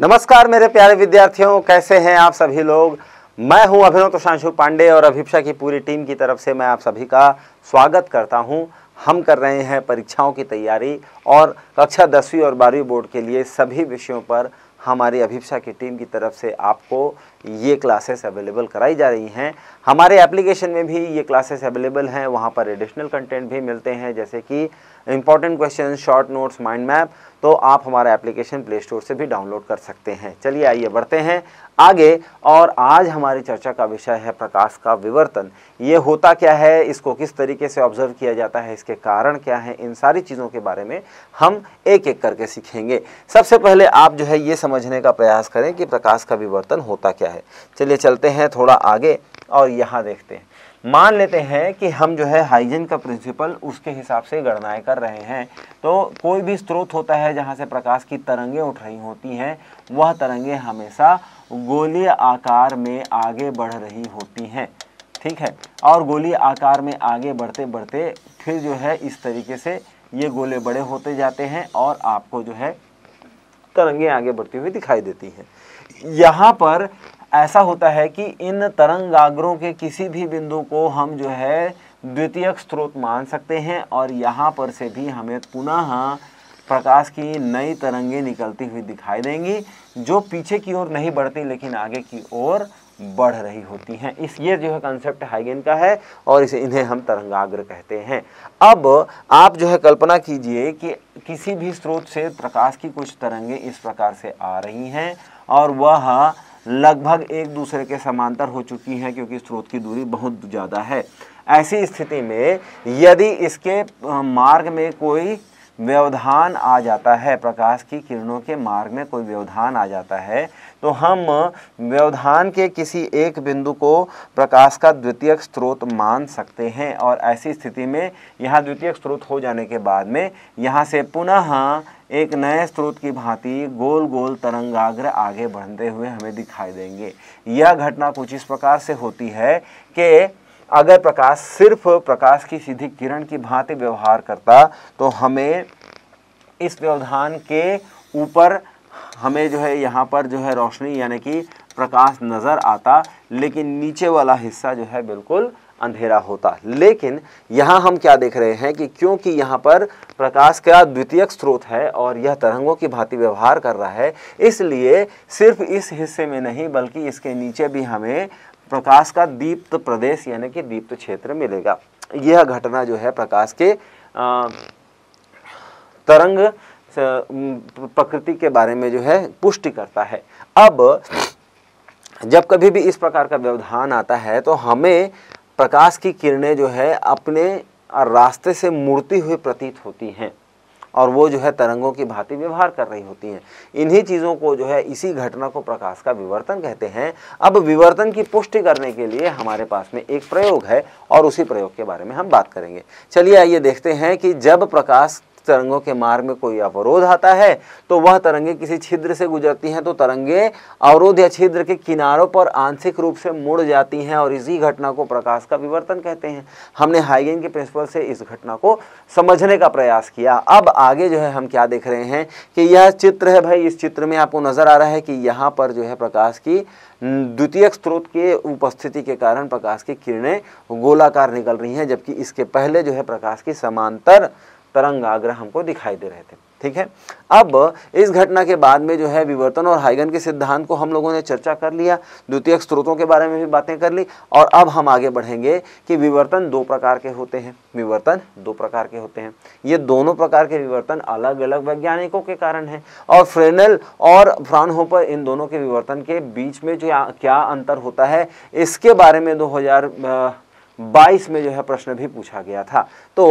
नमस्कार मेरे प्यारे विद्यार्थियों कैसे हैं आप सभी लोग मैं हूं अभिनव तोशांशु पांडे और अभिप्सा की पूरी टीम की तरफ से मैं आप सभी का स्वागत करता हूं हम कर रहे हैं परीक्षाओं की तैयारी और कक्षा दसवीं और बारहवीं बोर्ड के लिए सभी विषयों पर हमारी अभिप्सा की टीम की तरफ से आपको ये क्लासेस अवेलेबल कराई जा रही हैं हमारे एप्लीकेशन में भी ये क्लासेस अवेलेबल हैं वहाँ पर एडिशनल कंटेंट भी मिलते हैं जैसे कि important question short notes mind map तो आप हमारा एप्लीकेशन प्ले स्टोर से भी डाउनलोड कर सकते हैं चलिए आइए बढ़ते हैं आगे और आज हमारी चर्चा का विषय है प्रकाश का विवर्तन ये होता क्या है इसको किस तरीके से ऑब्जर्व किया जाता है इसके कारण क्या है इन सारी चीज़ों के बारे में हम एक एक करके सीखेंगे सबसे पहले आप जो है ये समझने का प्रयास करें कि प्रकाश का विवर्तन होता क्या है चलिए चलते हैं थोड़ा आगे और यहाँ देखते हैं मान लेते हैं कि हम जो है हाइजीन का प्रिंसिपल उसके हिसाब से गणनाएं कर रहे हैं तो कोई भी स्रोत होता है जहां से प्रकाश की तरंगें उठ रही होती हैं वह तरंगें हमेशा गोलीय आकार में आगे बढ़ रही होती हैं ठीक है और गोलीय आकार में आगे बढ़ते बढ़ते फिर जो है इस तरीके से ये गोले बड़े होते जाते हैं और आपको जो है तरंगे आगे बढ़ती हुई दिखाई देती हैं यहाँ पर ऐसा होता है कि इन तरंगाग्रों के किसी भी बिंदु को हम जो है द्वितीयक स्रोत मान सकते हैं और यहाँ पर से भी हमें पुनः प्रकाश की नई तरंगें निकलती हुई दिखाई देंगी जो पीछे की ओर नहीं बढ़ती लेकिन आगे की ओर बढ़ रही होती हैं इस ये जो है कंसेप्ट हाइगेन का है और इसे इन्हें हम तरंगाग्र कहते हैं अब आप जो है कल्पना कीजिए कि किसी भी स्रोत से प्रकाश की कुछ तरंगें इस प्रकार से आ रही हैं और वह लगभग एक दूसरे के समांतर हो चुकी हैं क्योंकि स्रोत की दूरी बहुत ज़्यादा है ऐसी स्थिति में यदि इसके मार्ग में कोई व्यवधान आ जाता है प्रकाश की किरणों के मार्ग में कोई व्यवधान आ जाता है तो हम व्यवधान के किसी एक बिंदु को प्रकाश का द्वितीयक स्रोत मान सकते हैं और ऐसी स्थिति में यहाँ द्वितीयक स्रोत हो जाने के बाद में यहाँ से पुनः एक नए स्रोत की भांति गोल गोल तरंगाग्र आगे बढ़ते हुए हमें दिखाई देंगे यह घटना कुछ इस प्रकार से होती है कि अगर प्रकाश सिर्फ प्रकाश की सीधी किरण की भांति व्यवहार करता तो हमें इस व्यवधान के ऊपर हमें जो है यहाँ पर जो है रोशनी यानी कि प्रकाश नज़र आता लेकिन नीचे वाला हिस्सा जो है बिल्कुल अंधेरा होता लेकिन यहाँ हम क्या देख रहे हैं कि क्योंकि यहाँ पर प्रकाश का द्वितीयक स्रोत है और यह तरंगों की भांति व्यवहार कर रहा है इसलिए सिर्फ इस हिस्से में नहीं बल्कि इसके नीचे भी हमें प्रकाश का दीप्त प्रदेश यानी कि दीप्त क्षेत्र मिलेगा यह घटना जो है प्रकाश के तरंग प्रकृति के बारे में जो है पुष्टि करता है अब जब कभी भी इस प्रकार का व्यवधान आता है तो हमें प्रकाश की किरणें जो है अपने रास्ते से मुड़ती हुई प्रतीत होती हैं और वो जो है तरंगों की भांति व्यवहार कर रही होती हैं इन्हीं चीज़ों को जो है इसी घटना को प्रकाश का विवर्तन कहते हैं अब विवर्तन की पुष्टि करने के लिए हमारे पास में एक प्रयोग है और उसी प्रयोग के बारे में हम बात करेंगे चलिए आइए देखते हैं कि जब प्रकाश तरंगों के मार्ग में कोई अवरोध आता है तो वह तरंगे किसी छिद्र से गुजरती हैं तो तरंगे अवरोध या छिद्र के किनारों पर आंशिक रूप से मुड़ जाती हैं और इसी घटना को प्रकाश का विवर्तन कहते हैं हमने हाइगेन के प्रिंसिपल से इस घटना को समझने का प्रयास किया अब आगे जो है हम क्या देख रहे हैं कि यह चित्र है भाई इस चित्र में आपको नजर आ रहा है कि यहाँ पर जो है प्रकाश की द्वितीय स्रोत के उपस्थिति के कारण प्रकाश की किरणें गोलाकार निकल रही हैं जबकि इसके पहले जो है प्रकाश की समांतर आग्रह हमको दिखाई दे रहे थे ठीक है अब इस घटना के बाद में जो है विवर्तन और हाइगन के सिद्धांत को हम लोगों ने चर्चा कर लिया द्वितीय स्रोतों के बारे में भी बातें कर ली और अब हम आगे बढ़ेंगे कि विवर्तन दो प्रकार के होते हैं विवर्तन दो प्रकार के होते हैं ये दोनों प्रकार के विवर्तन अलग अलग वैज्ञानिकों के कारण है और फ्रेनल और फ्रानहोपर इन दोनों के विवर्तन के बीच में जो क्या अंतर होता है इसके बारे में दो 22 में जो है प्रश्न भी पूछा गया था तो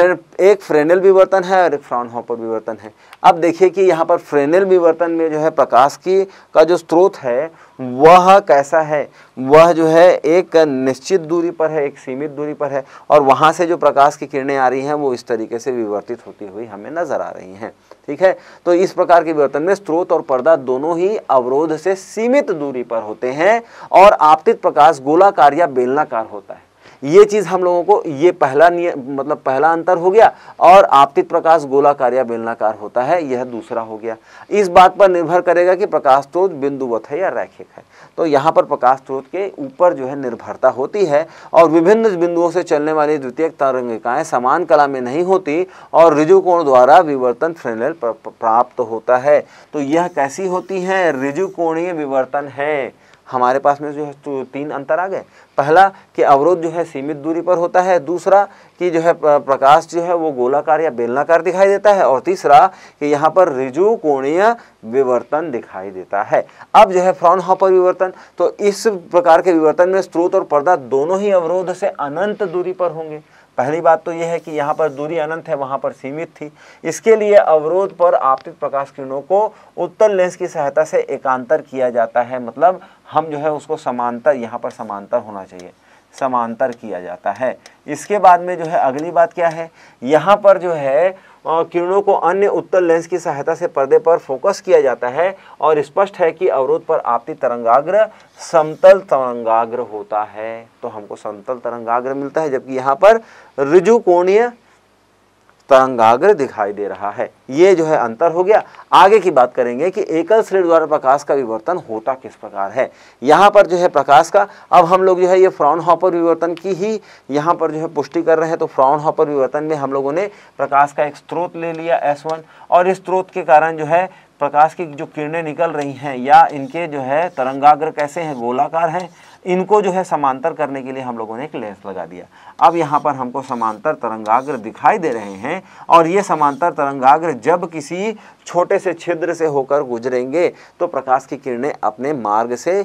एक फ्रेनल विवर्तन है और एक हॉपर विवर्तन है अब देखिए कि यहाँ पर फ्रेनल विवर्तन में जो है प्रकाश की का जो स्रोत है वह कैसा है वह जो है एक निश्चित दूरी पर है एक सीमित दूरी पर है और वहाँ से जो प्रकाश की किरणें आ रही हैं वो इस तरीके से विवर्तित होती हुई हमें नजर आ रही हैं ठीक है तो इस प्रकार के विवर्तन में स्रोत और पर्दा दोनों ही अवरोध से सीमित दूरी पर होते हैं और आपतित प्रकाश गोलाकार या बेलनाकार होता है ये चीज़ हम लोगों को ये पहला मतलब पहला अंतर हो गया और आपतित प्रकाश गोलाकार या बेलनाकार होता है यह दूसरा हो गया इस बात पर निर्भर करेगा कि प्रकाश स्रोत बिंदुवत है या रैखिक है तो यहाँ पर प्रकाश स्रोत के ऊपर जो है निर्भरता होती है और विभिन्न बिंदुओं से चलने वाली द्वितीय तरंगिकाएँ समान कला में नहीं होती और रिजुकोण द्वारा विवर्तन फ्रेनल प्राप्त होता है तो यह कैसी होती हैं रिजुकोणीय विवर्तन है हमारे पास में जो है तो तीन अंतर आ गए पहला कि अवरोध जो है सीमित दूरी पर होता है दूसरा कि जो है प्रकाश जो है वो गोलाकार या बेलनाकार दिखाई देता है और तीसरा कि यहाँ पर रिजु कोणीय विवर्तन दिखाई देता है अब जो है फ्रॉन हॉपर विवर्तन तो इस प्रकार के विवर्तन में स्रोत और पर्दा दोनों ही अवरोध से अनंत दूरी पर होंगे पहली बात तो यह है कि यहाँ पर दूरी अनंत है वहाँ पर सीमित थी इसके लिए अवरोध पर आपतित प्रकाश किरणों को उत्तर लेंस की सहायता से एकांतर किया जाता है मतलब हम जो है उसको समांतर यहाँ पर समांतर होना चाहिए समांतर किया जाता है इसके बाद में जो है अगली बात क्या है यहाँ पर जो है किरणों को अन्य उत्तर लेंस की सहायता से पर्दे पर फोकस किया जाता है और स्पष्ट है कि अवरोध पर आपती तरंगाग्र समतल तरंगाग्र होता है तो हमको समतल तरंगाग्र मिलता है जबकि यहाँ पर ऋजुकोणीय तरंगाग्र दिखाई दे रहा है ये जो है अंतर हो गया आगे की बात करेंगे कि एकल श्रेणी द्वारा प्रकाश का विवर्तन होता किस प्रकार है यहाँ पर जो है प्रकाश का अब हम लोग जो है ये फ्राउन हॉपर विवर्तन की ही यहाँ पर जो है पुष्टि कर रहे हैं तो फ्राउन हॉपर विवर्तन में हम लोगों ने प्रकाश का एक स्रोत ले लिया एस वन और इस स्रोत के कारण जो है प्रकाश की जो किरणें निकल रही हैं या इनके जो है तरंगाग्र कैसे हैं गोलाकार हैं इनको जो है समांतर करने के लिए हम लोगों ने एक लेंस लगा दिया अब यहाँ पर हमको समांतर तरंगाग्र दिखाई दे रहे हैं और ये समांतर तरंगाग्र जब किसी छोटे से छिद्र से होकर गुजरेंगे तो प्रकाश की किरणें अपने मार्ग से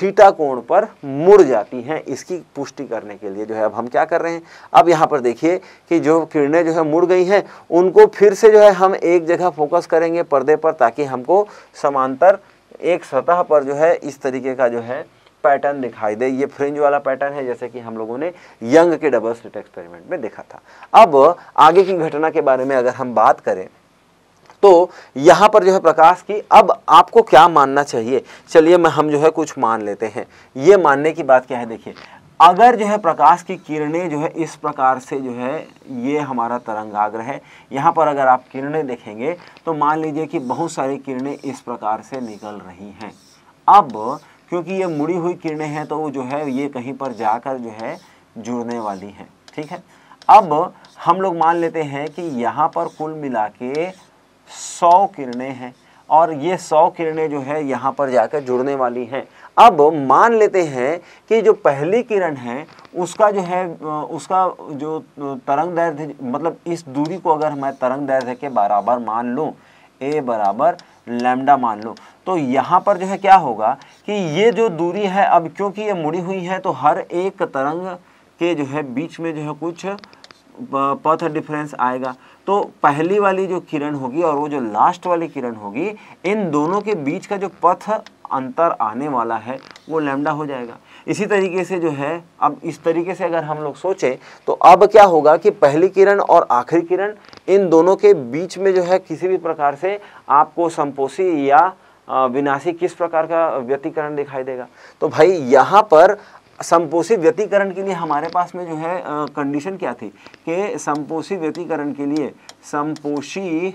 थीटा कोण पर मुड़ जाती हैं इसकी पुष्टि करने के लिए जो है अब हम क्या कर रहे हैं अब यहाँ पर देखिए कि जो किरणें जो है मुड़ गई हैं उनको फिर से जो है हम एक जगह फोकस करेंगे पर्दे पर ताकि हमको समांतर एक सतह पर जो है इस तरीके का जो है पैटर्न दिखाई दे ये फ्रिंज वाला पैटर्न है जैसे कि हम लोगों ने यंग के डबल स्लिट एक्सपेरिमेंट में देखा था अब आगे की घटना के बारे में अगर हम बात करें तो यहाँ पर जो है प्रकाश की अब आपको क्या मानना चाहिए चलिए मैं हम जो है कुछ मान लेते हैं ये मानने की बात क्या है देखिए अगर जो है प्रकाश की किरणें जो है इस प्रकार से जो है ये हमारा तरंगाग्र है यहाँ पर अगर आप किरणें देखेंगे तो मान लीजिए कि बहुत सारी किरणें इस प्रकार से निकल रही हैं अब क्योंकि ये मुड़ी हुई किरणें हैं तो वो जो है ये कहीं पर जाकर जो है जुड़ने वाली हैं ठीक है अब हम लोग मान लेते हैं कि यहाँ पर कुल मिला के सौ किरणें हैं और ये सौ किरणें जो है यहाँ पर जाकर जुड़ने वाली हैं अब मान लेते हैं कि जो पहली किरण है उसका जो है उसका जो तरंग दैर्ध्य मतलब इस दूरी को अगर मैं तरंग दैर्ध्य के बराबर मान लूँ ए बराबर लैमडा मान लो तो यहाँ पर जो है क्या होगा कि ये जो दूरी है अब क्योंकि ये मुड़ी हुई है तो हर एक तरंग के जो है बीच में जो है कुछ पथ डिफरेंस आएगा तो पहली वाली जो किरण होगी और वो जो लास्ट वाली किरण होगी इन दोनों के बीच का जो पथ अंतर आने वाला है वो लैम्डा हो जाएगा इसी तरीके से जो है अब इस तरीके से अगर हम लोग सोचें तो अब क्या होगा कि पहली किरण और आखिरी किरण इन दोनों के बीच में जो है किसी भी प्रकार से आपको संपोषी या विनाशी किस प्रकार का व्यतीकरण दिखाई देगा तो भाई यहाँ पर संपोषित व्यतीकरण के लिए हमारे पास में जो है कंडीशन क्या थी कि संपोषित व्यतीकरण के लिए संपोषी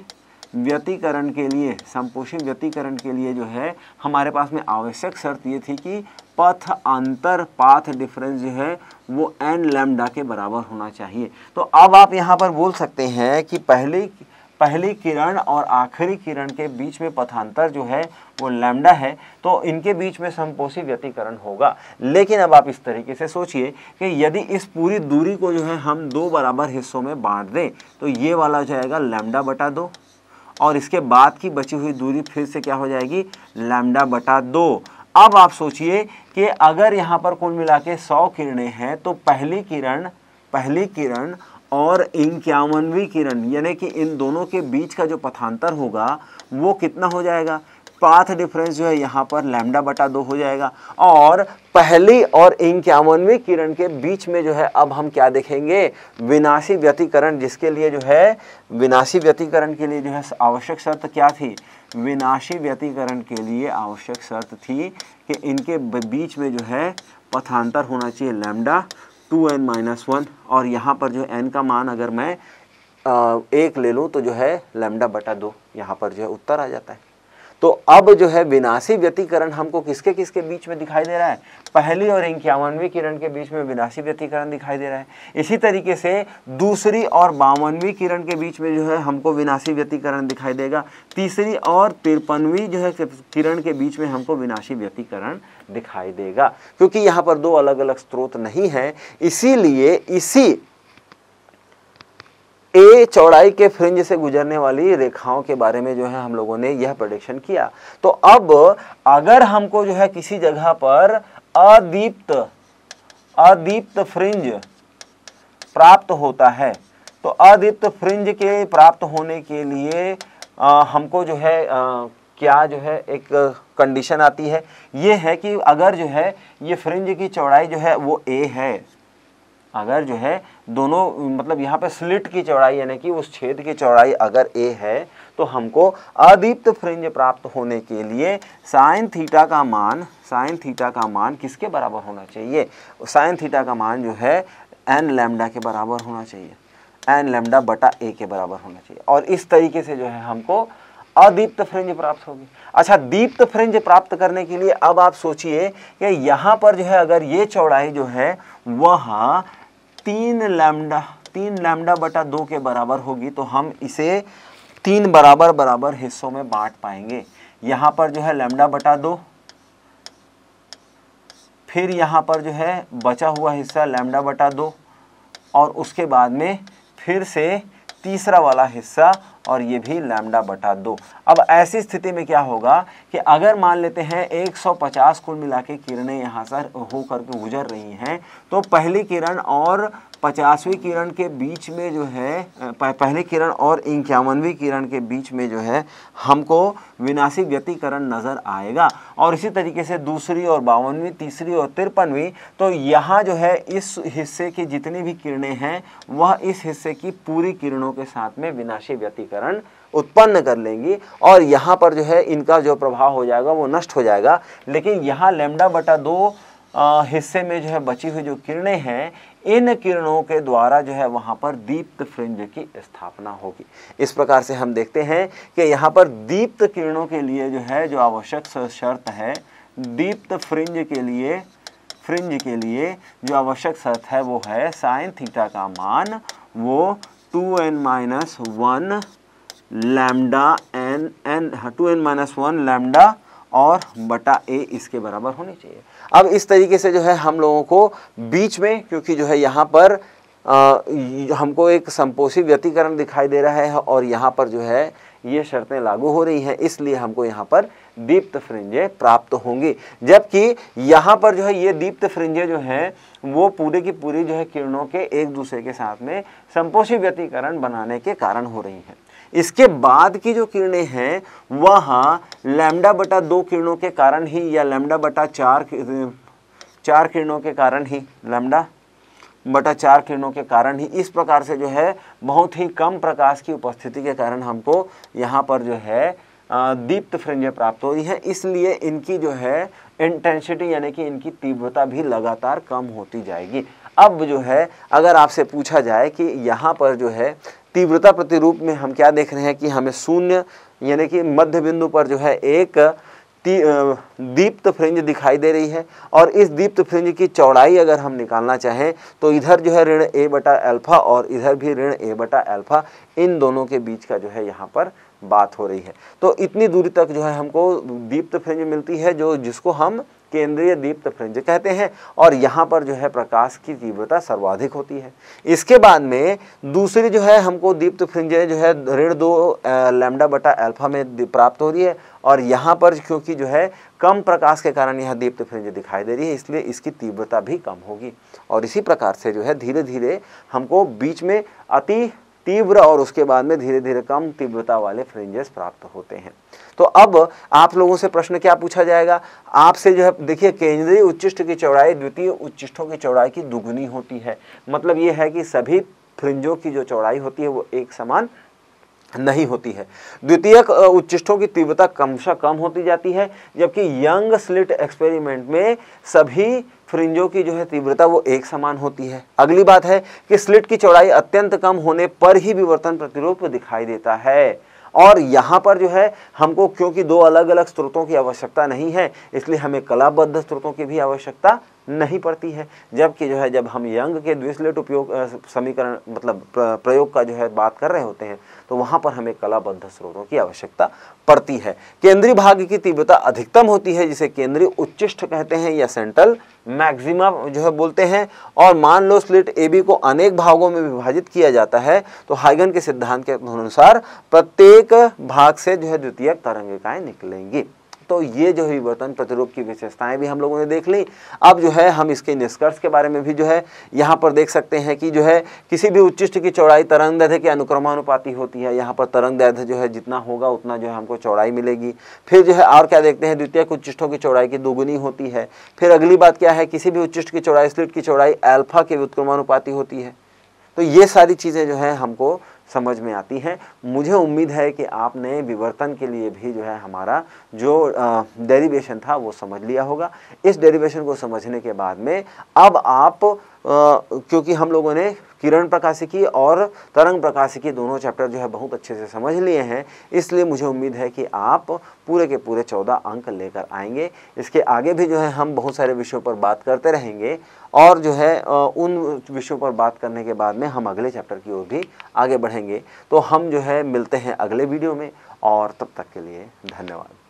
व्यतीकरण के लिए संपोषण व्यतीकरण के लिए जो है हमारे पास में आवश्यक शर्त ये थी कि पथ अंतर पाथ डिफरेंस जो है वो एन लैम्डा के बराबर होना चाहिए तो अब आप यहाँ पर बोल सकते हैं कि पहली पहली किरण और आखिरी किरण के बीच में पथांतर जो है वो लैम्डा है तो इनके बीच में संपोषी व्यतीकरण होगा लेकिन अब आप इस तरीके से सोचिए कि यदि इस पूरी दूरी को जो है हम दो बराबर हिस्सों में बांट दें तो ये वाला जाएगा लैम्डा बटा दो और इसके बाद की बची हुई दूरी फिर से क्या हो जाएगी लैमडा बटा दो अब आप सोचिए कि अगर यहाँ पर कुल मिला के सौ किरणें हैं तो पहली किरण पहली किरण और इक्यावनवीं किरण यानी कि इन दोनों के बीच का जो पथांतर होगा वो कितना हो जाएगा पाथ डिफरेंस जो है यहाँ पर लैमडा बटा दो हो जाएगा और पहली और इक्यावनवीं किरण के बीच में जो है अब हम क्या देखेंगे विनाशी व्यतिकरण जिसके लिए जो है विनाशी व्यतिकरण के लिए जो है आवश्यक शर्त क्या थी विनाशी व्यतिकरण के लिए आवश्यक शर्त थी कि इनके बीच में जो है पथांतर होना चाहिए lambda two n minus one और यहाँ पर जो एन का मान अगर मैं आ, एक ले लूँ तो जो है लैम्डा बटा दो यहाँ पर जो है उत्तर आ जाता है तो अब जो है विनाशी व्यतीकरण हमको किसके किसके बीच में दिखाई दे रहा है पहली और इक्यावनवीं किरण के बीच में विनाशी व्यतीकरण दिखाई दे रहा है इसी तरीके से दूसरी और बावनवीं किरण के बीच में जो है हमको विनाशी व्यतीकरण दिखाई देगा तीसरी और तिरपनवीं जो है किरण के बीच में हमको विनाशी व्यतीकरण दिखाई देगा क्योंकि यहाँ पर दो अलग अलग स्रोत नहीं है इसीलिए इसी ए चौड़ाई के फ्रिंज से गुजरने वाली रेखाओं के बारे में जो है हम लोगों ने यह प्रोडिक्शन किया तो अब अगर हमको जो है किसी जगह पर अदीप्त अदीप्त फ्रिंज प्राप्त होता है तो अदीप्त फ्रिंज के प्राप्त होने के लिए आ, हमको जो है आ, क्या जो है एक कंडीशन आती है ये है कि अगर जो है ये फ्रिंज की चौड़ाई जो है वो ए है अगर जो है दोनों मतलब यहाँ पे स्लिट की चौड़ाई यानी कि उस छेद की चौड़ाई अगर ए है तो हमको अदीप्त फ्रिंज प्राप्त होने के लिए साइन थीटा का मान साइन थीटा का मान किसके बराबर होना चाहिए साइन थीटा का मान जो है एन लेमडा के बराबर होना चाहिए एन लेमडा बटा ए के बराबर होना चाहिए और इस तरीके से जो है हमको अदीप्त फ्रिंज प्राप्त होगी अच्छा दीप्त फ्रिंज प्राप्त करने के लिए अब आप सोचिए कि यहाँ पर जो है अगर ये चौड़ाई जो है वहाँ तीन लैमडा तीन लैमडा बटा दो के बराबर होगी तो हम इसे तीन बराबर बराबर हिस्सों में बांट पाएंगे यहां पर जो है लैमडा बटा दो फिर यहां पर जो है बचा हुआ हिस्सा लैमडा बटा दो और उसके बाद में फिर से तीसरा वाला हिस्सा और ये भी लैमडा बटा दो अब ऐसी स्थिति में क्या होगा कि अगर मान लेते हैं 150 कुल मिला के किरणें यहाँ से होकर के गुजर रही हैं तो पहली किरण और पचासवीं किरण के बीच में जो है पहली किरण और इक्यावनवीं किरण के बीच में जो है हमको विनाशी व्यतीकरण नज़र आएगा और इसी तरीके से दूसरी और बावनवीं तीसरी और तिरपनवीं तो यहाँ जो है इस हिस्से की जितनी भी किरणें हैं वह इस हिस्से की पूरी किरणों के साथ में विनाशी व्यतीकरण उत्पन्न कर लेंगी और यहाँ पर जो है इनका जो प्रभाव हो जाएगा वो नष्ट हो जाएगा लेकिन यहाँ लेमडा बटा दो हिस्से में जो है बची हुई जो किरणें हैं इन किरणों के द्वारा जो है वहां पर दीप्त फ्रिंज की स्थापना होगी इस प्रकार से हम देखते हैं कि यहाँ पर दीप्त किरणों के लिए जो है जो आवश्यक शर्त है दीप्त फ्रिंज के लिए फ्रिंज के लिए जो आवश्यक शर्त है वो है साइन थीटा का मान वो two n minus one lambda n n हाँ, two n minus one lambda और बटा ए इसके बराबर होनी चाहिए अब इस तरीके से जो है हम लोगों को बीच में क्योंकि जो है यहाँ पर आ, हमको एक संपोषी व्यतीकरण दिखाई दे रहा है और यहाँ पर जो है ये शर्तें लागू हो रही हैं इसलिए हमको यहाँ पर दीप्त फ्रिंजें प्राप्त होंगी जबकि यहाँ पर जो है ये दीप्त फ्रिंजें जो हैं वो पूरे की पूरी जो है किरणों के एक दूसरे के साथ में संपोषी व्यतीकरण बनाने के कारण हो रही हैं इसके बाद की जो किरणें हैं वहाँ लैमडा बटा दो किरणों के कारण ही या लैमडा बटा चार चार किरणों के कारण ही लैमडा बटा चार किरणों के कारण ही इस प्रकार से जो है बहुत ही कम प्रकाश की उपस्थिति के कारण हमको यहाँ पर जो है दीप्त फ्रिंजें प्राप्त हो रही हैं इसलिए इनकी जो है इंटेंसिटी यानी कि इनकी तीव्रता भी लगातार कम होती जाएगी अब जो है अगर आपसे पूछा जाए कि यहाँ पर जो है तीव्रता प्रतिरूप में हम क्या देख रहे हैं कि हमें शून्य यानी कि मध्य बिंदु पर जो है एक दीप्त फ्रिंज दिखाई दे रही है और इस दीप्त फ्रिंज की चौड़ाई अगर हम निकालना चाहें तो इधर जो है ऋण ए बटा एल्फा और इधर भी ऋण ए बटा एल्फा इन दोनों के बीच का जो है यहाँ पर बात हो रही है तो इतनी दूरी तक जो है हमको दीप्त फ्रिंज मिलती है जो जिसको हम केंद्रीय दीप्त फ्रिंज कहते हैं और यहाँ पर जो है प्रकाश की तीव्रता सर्वाधिक होती है इसके बाद में दूसरी जो है हमको दीप्त फ्रिंज जो है ऋण दो लैमडा बटा एल्फा में प्राप्त हो रही है और यहाँ पर क्योंकि जो है कम प्रकाश के कारण यह दीप्त फ्रिंज दिखाई दे रही है इसलिए इसकी तीव्रता भी कम होगी और इसी प्रकार से जो है धीरे धीरे हमको बीच में अति तीव्र और उसके बाद में धीरे धीरे कम तीव्रता वाले फ्रिंजेस प्राप्त होते हैं तो अब आप लोगों से प्रश्न क्या पूछा जाएगा आपसे जो है देखिए केंद्रीय उच्चिष्ट की चौड़ाई द्वितीय उच्चिष्टों की चौड़ाई की दुगुनी होती है मतलब ये है कि सभी फ्रिंजों की जो चौड़ाई होती है वो एक समान नहीं होती है द्वितीय उच्चिष्टों की तीव्रता कमशा कम होती जाती है जबकि यंग स्लिट एक्सपेरिमेंट में सभी फ्रिंजों की जो है तीव्रता वो एक समान होती है अगली बात है कि स्लिट की चौड़ाई अत्यंत कम होने पर ही विवर्तन प्रतिरूप दिखाई देता है और यहाँ पर जो है हमको क्योंकि दो अलग अलग स्रोतों की आवश्यकता नहीं है इसलिए हमें कलाबद्ध स्रोतों की भी आवश्यकता नहीं पड़ती है जबकि जो है जब हम यंग के द्विस्लेट उपयोग समीकरण मतलब प्रयोग का जो है बात कर रहे होते हैं तो वहाँ पर हमें कलाबद्ध स्रोतों की आवश्यकता पड़ती है केंद्रीय भाग की तीव्रता अधिकतम होती है जिसे केंद्रीय उच्चिष्ट कहते हैं या सेंट्रल मैक्सिमा जो है बोलते हैं और मान लो स्लिट ए बी को अनेक भागों में विभाजित किया जाता है तो हाइगन के सिद्धांत के अनुसार प्रत्येक भाग से जो है द्वितीय तरंगिकाएं निकलेंगी तो ये जो है विवर्तन प्रतिरूप की विशेषताएं भी हम लोगों ने देख ली अब जो है हम इसके निष्कर्ष के बारे में भी जो है यहाँ पर देख सकते हैं कि जो है किसी भी उच्चिष्ट की चौड़ाई तरंग दैर्ध्य के अनुक्रमानुपाति होती है यहाँ पर तरंग दैर्ध्य जो है जितना होगा उतना जो है हमको चौड़ाई मिलेगी फिर जो है और क्या देखते हैं द्वितीय उच्चिष्टों की चौड़ाई की दोगुनी होती है फिर अगली बात क्या है किसी भी उच्चिष्ट की चौड़ाई स्लिट की चौड़ाई एल्फा के व्युत्क्रमानुपाती होती है तो ये सारी चीज़ें जो है हमको समझ में आती हैं मुझे उम्मीद है कि आपने विवर्तन के लिए भी जो है हमारा जो डेरिवेशन था वो समझ लिया होगा इस डेरिवेशन को समझने के बाद में अब आप आ, क्योंकि हम लोगों ने किरण प्रकाशिकी और तरंग प्रकाशिकी दोनों चैप्टर जो है बहुत अच्छे से समझ लिए हैं इसलिए मुझे उम्मीद है कि आप पूरे के पूरे चौदह अंक लेकर आएंगे इसके आगे भी जो है हम बहुत सारे विषयों पर बात करते रहेंगे और जो है उन विषयों पर बात करने के बाद में हम अगले चैप्टर की ओर भी आगे बढ़ेंगे तो हम जो है मिलते हैं अगले वीडियो में और तब तक के लिए धन्यवाद